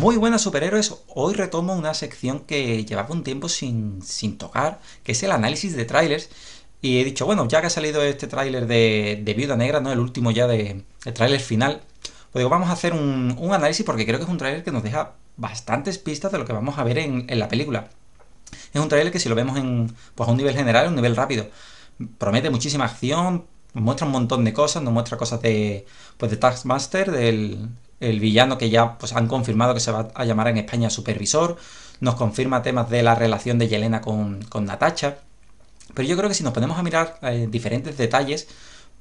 Muy buenas superhéroes, hoy retomo una sección que llevaba un tiempo sin, tocar, que es el análisis de trailers. Y he dicho, bueno, ya que ha salido este tráiler de, de, Viuda Negra, ¿no? El último ya de el tráiler final. Pues digo, vamos a hacer un, análisis porque creo que es un tráiler que nos deja bastantes pistas de lo que vamos a ver en, en la película. Es un tráiler que si lo vemos en, pues a un nivel general, un nivel rápido, promete muchísima acción, nos muestra un montón de cosas, nos muestra cosas de, pues de Taskmaster, del el villano que ya pues, han confirmado que se va a llamar en España Supervisor, nos confirma temas de la relación de Yelena con, Natacha, pero yo creo que si nos ponemos a mirar eh, diferentes detalles,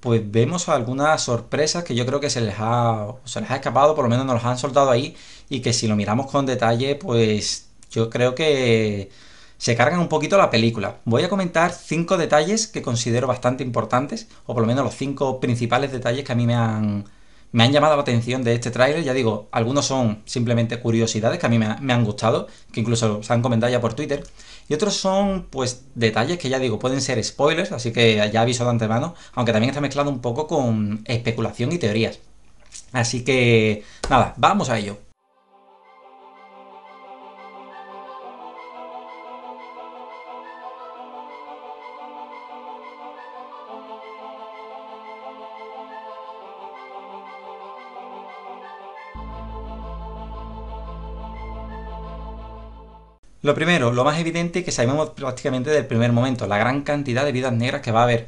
pues vemos algunas sorpresas que yo creo que se les, ha, se les ha escapado, por lo menos nos las han soltado ahí, y que si lo miramos con detalle, pues yo creo que se cargan un poquito la película. Voy a comentar cinco detalles que considero bastante importantes, o por lo menos los cinco principales detalles que a mí me han, me han llamado la atención de este tráiler. Ya digo, algunos son simplemente curiosidades que a mí me, han gustado, que incluso se han comentado ya por Twitter. Y otros son, pues, detalles que ya digo, pueden ser spoilers, así que ya aviso de antemano, aunque también está mezclado un poco con especulación y teorías. Así que, nada, vamos a ello. Lo primero, lo más evidente que sabemos prácticamente del primer momento, la gran cantidad de vidas negras que va a haber.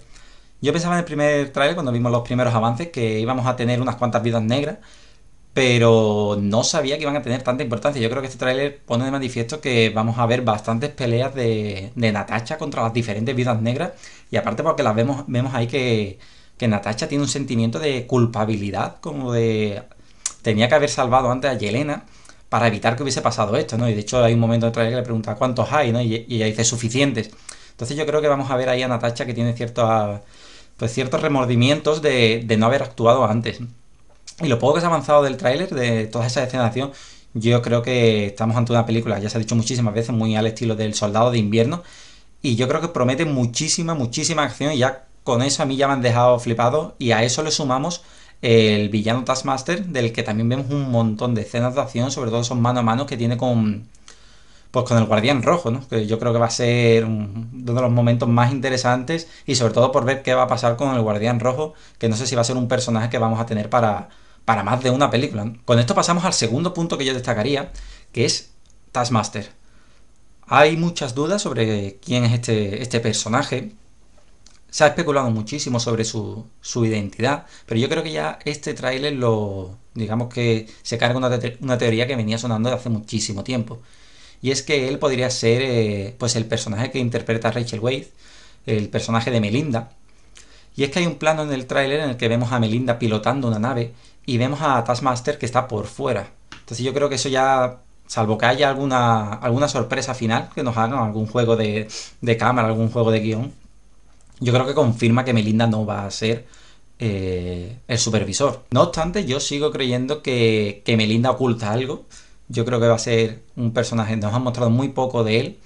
Yo pensaba en el primer trailer, cuando vimos los primeros avances, que íbamos a tener unas cuantas vidas negras, pero no sabía que iban a tener tanta importancia. Yo creo que este tráiler pone de manifiesto que vamos a ver bastantes peleas de, de Natasha contra las diferentes vidas negras. Y aparte porque las vemos, vemos ahí que, Natacha tiene un sentimiento de culpabilidad, como de... Tenía que haber salvado antes a Yelena para evitar que hubiese pasado esto, ¿no? Y de hecho hay un momento el trailer que le pregunta cuántos hay, ¿no? Y, ella dice suficientes. Entonces yo creo que vamos a ver ahí a Natacha que tiene ciertos, ah, pues ciertos remordimientos de, de, no haber actuado antes. Y lo poco que se ha avanzado del tráiler, de toda esa escenación yo creo que estamos ante una película, ya se ha dicho muchísimas veces, muy al estilo del Soldado de Invierno, y yo creo que promete muchísima, muchísima acción, y ya con eso a mí ya me han dejado flipado, y a eso le sumamos el villano Taskmaster, del que también vemos un montón de escenas de acción, sobre todo esos mano a mano que tiene con, pues con el Guardián Rojo, ¿no? Que yo creo que va a ser uno de los momentos más interesantes y sobre todo por ver qué va a pasar con el Guardián Rojo, que no sé si va a ser un personaje que vamos a tener para, para más de una película. Con esto pasamos al segundo punto que yo destacaría, que es Taskmaster. Hay muchas dudas sobre quién es este, este personaje se ha especulado muchísimo sobre su, su, identidad, pero yo creo que ya este tráiler lo, digamos que se carga una, teoría que venía sonando de hace muchísimo tiempo. Y es que él podría ser eh, pues el personaje que interpreta Rachel Wade, el personaje de Melinda. Y es que hay un plano en el tráiler en el que vemos a Melinda pilotando una nave y vemos a Taskmaster que está por fuera. Entonces yo creo que eso ya, salvo que haya alguna, alguna sorpresa final que nos hagan, algún juego de, de cámara, algún juego de guión, yo creo que confirma que Melinda no va a ser eh, el supervisor. No obstante, yo sigo creyendo que, que, Melinda oculta algo. Yo creo que va a ser un personaje, nos han mostrado muy poco de él.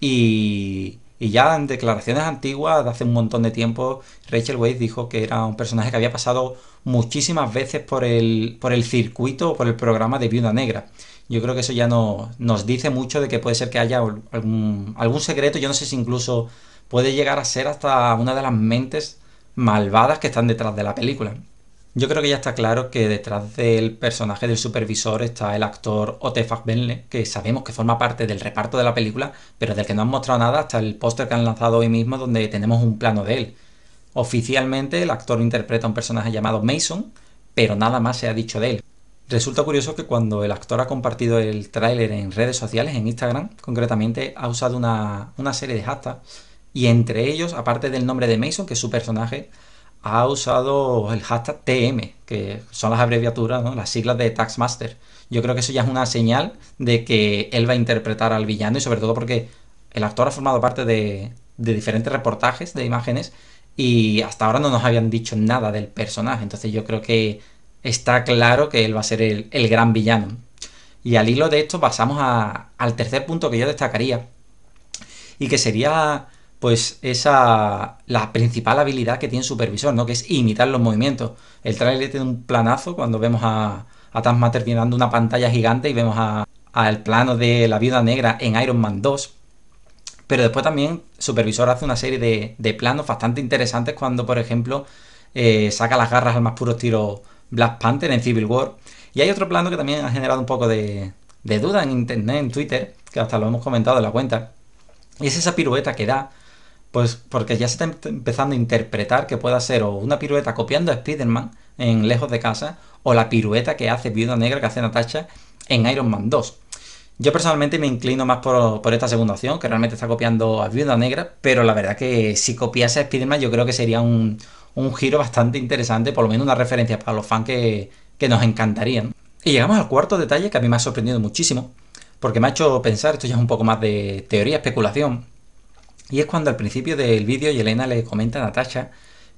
Y, y ya en declaraciones antiguas, de hace un montón de tiempo, Rachel Weisz dijo que era un personaje que había pasado muchísimas veces por el, por el circuito o por el programa de Viuda Negra. Yo creo que eso ya no, nos dice mucho de que puede ser que haya algún secreto. Yo no sé si incluso puede llegar a ser hasta una de las mentes malvadas que están detrás de la película. Yo creo que ya está claro que detrás del personaje del supervisor está el actor Otefak Benle, que sabemos que forma parte del reparto de la película, pero del que no han mostrado nada hasta el póster que han lanzado hoy mismo donde tenemos un plano de él. Oficialmente el actor interpreta un personaje llamado Mason, pero nada más se ha dicho de él. Resulta curioso que cuando el actor ha compartido el tráiler en redes sociales, en Instagram concretamente, ha usado una, una serie de hashtags y entre ellos, aparte del nombre de Mason, que es su personaje, ha usado el hashtag TM, que son las abreviaturas, las siglas de Taxmaster. Yo creo que eso ya es una señal de que él va a interpretar al villano y sobre todo porque el actor ha formado parte de, diferentes reportajes de imágenes y hasta ahora no nos habían dicho nada del personaje. Entonces yo creo que está claro que él va a ser el, gran villano. Y al hilo de esto pasamos al tercer punto que yo destacaría y que sería pues esa la principal habilidad que tiene Supervisor, ¿no? Que es imitar los movimientos. El trailer tiene un planazo cuando vemos a, a Taskmaster tirando una pantalla gigante y vemos al plano de la viuda negra en Iron Man 2. Pero después también Supervisor hace una serie de, planos bastante interesantes cuando, por ejemplo, eh, saca las garras al más puro estilo Black Panther en Civil War. Y hay otro plano que también ha generado un poco de, de duda en internet, en Twitter, que hasta lo hemos comentado en la cuenta. Y es esa pirueta que da pues porque ya se está empezando a interpretar que pueda ser o una pirueta copiando a Spider-Man en Lejos de Casa o la pirueta que hace Viuda Negra que hace Natasha en Iron Man 2. Yo personalmente me inclino más por, esta segunda opción, que realmente está copiando a Viuda Negra, pero la verdad que si copiase a Spider-Man yo creo que sería un, giro bastante interesante, por lo menos una referencia para los fans que, que nos encantarían. Y llegamos al cuarto detalle que a mí me ha sorprendido muchísimo, porque me ha hecho pensar, esto ya es un poco más de teoría, especulación, y es cuando al principio del vídeo Yelena le comenta a Natasha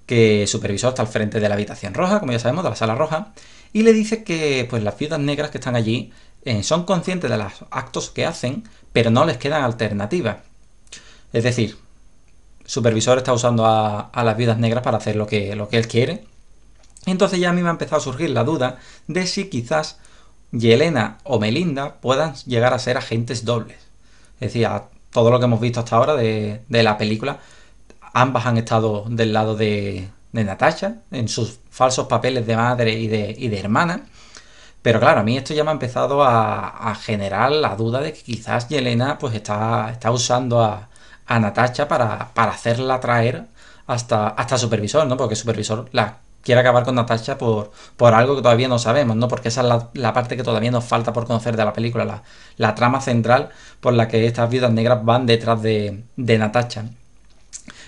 que supervisor está al frente de la habitación roja, como ya sabemos, de la sala roja, y le dice que pues, las viudas negras que están allí eh, son conscientes de los actos que hacen, pero no les quedan alternativas. Es decir, supervisor está usando a, las viudas negras para hacer lo que, lo que él quiere. Entonces ya a mí me ha empezado a surgir la duda de si quizás Yelena o Melinda puedan llegar a ser agentes dobles. Es decir, todo lo que hemos visto hasta ahora de, la película, ambas han estado del lado de, de, Natasha, en sus falsos papeles de madre y de, de hermana. Pero claro, a mí esto ya me ha empezado a, generar la duda de que quizás Yelena pues está, está usando a, a Natasha para, hacerla traer hasta, hasta Supervisor, ¿no? Porque Supervisor la quiere acabar con Natasha por, por algo que todavía no sabemos, ¿no? Porque esa es la, parte que todavía nos falta por conocer de la película, la, trama central por la que estas viudas negras van detrás de, de Natasha.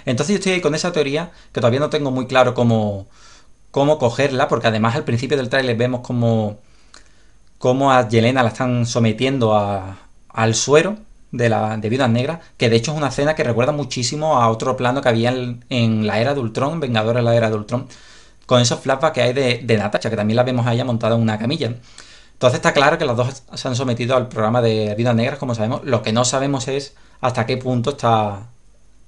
Entonces yo estoy con esa teoría que todavía no tengo muy claro cómo, cómo cogerla, porque además al principio del trailer vemos como cómo a Yelena la están sometiendo al suero de, la, de Viudas Negras, que de hecho es una escena que recuerda muchísimo a otro plano que había en, la era de Ultron, Vengadores de la era de Ultron, con esos flashbacks que hay de, Natacha, que también la vemos ahí montada en una camilla. Entonces está claro que las dos se han sometido al programa de vidas negras, como sabemos. Lo que no sabemos es hasta qué punto está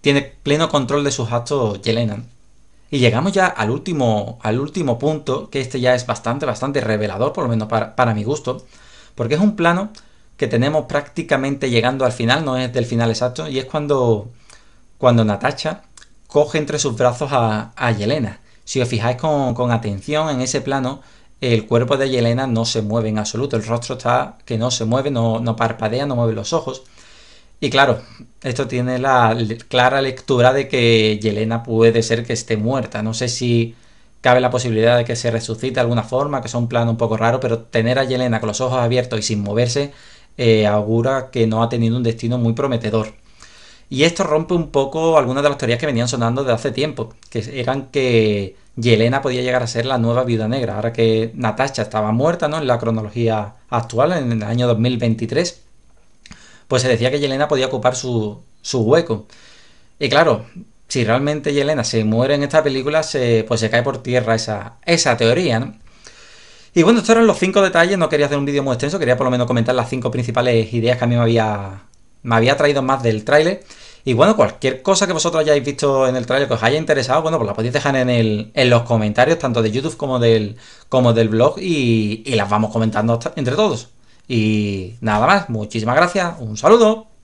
tiene pleno control de sus actos Yelena. Y llegamos ya al último, al último punto, que este ya es bastante, bastante revelador, por lo menos para, mi gusto, porque es un plano que tenemos prácticamente llegando al final, no es del final exacto, y es cuando, cuando Natasha coge entre sus brazos a, a Yelena. Si os fijáis con, atención en ese plano, el cuerpo de Yelena no se mueve en absoluto, el rostro está que no se mueve, no, parpadea, no mueve los ojos. Y claro, esto tiene la clara lectura de que Yelena puede ser que esté muerta. No sé si cabe la posibilidad de que se resucite de alguna forma, que es un plano un poco raro, pero tener a Yelena con los ojos abiertos y sin moverse eh, augura que no ha tenido un destino muy prometedor. Y esto rompe un poco algunas de las teorías que venían sonando desde hace tiempo, que eran que Yelena podía llegar a ser la nueva viuda negra, ahora que Natasha estaba muerta, ¿no? En la cronología actual, en el año 2023, pues se decía que Yelena podía ocupar su, hueco. Y claro, si realmente Yelena se muere en esta película, se, pues se cae por tierra esa, esa teoría, ¿no? Y bueno, estos eran los cinco detalles, no quería hacer un vídeo muy extenso, quería por lo menos comentar las cinco principales ideas que a mí me había me había traído más del tráiler. Y bueno, cualquier cosa que vosotros hayáis visto en el tráiler que os haya interesado, bueno, pues la podéis dejar en, los comentarios, tanto de YouTube como del, como del blog, y, y las vamos comentando entre todos. Y nada más, muchísimas gracias, un saludo.